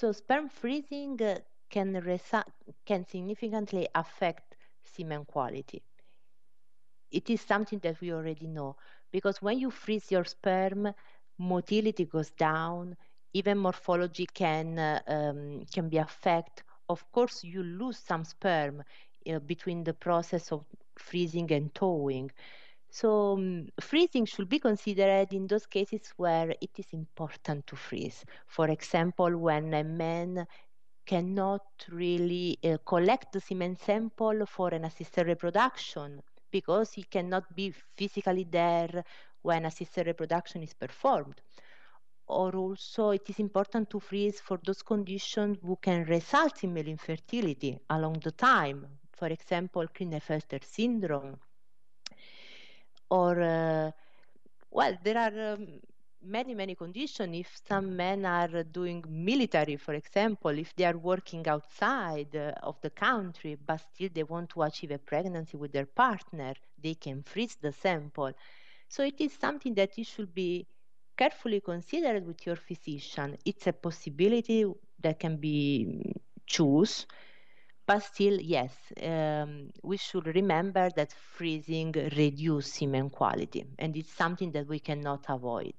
So sperm freezing uh, can, can significantly affect semen quality. It is something that we already know because when you freeze your sperm, motility goes down, even morphology can, uh, um, can be affected. Of course, you lose some sperm uh, between the process of freezing and thawing. So um, freezing should be considered in those cases where it is important to freeze. For example, when a man cannot really uh, collect the semen sample for an assisted reproduction because he cannot be physically there when assisted reproduction is performed. Or also, it is important to freeze for those conditions who can result in male infertility along the time, for example, Klinefelter syndrome or uh, well there are um, many many conditions if some men are doing military for example if they are working outside uh, of the country but still they want to achieve a pregnancy with their partner they can freeze the sample so it is something that you should be carefully considered with your physician it's a possibility that can be mm, choose but still, yes, um, we should remember that freezing reduces semen quality, and it's something that we cannot avoid.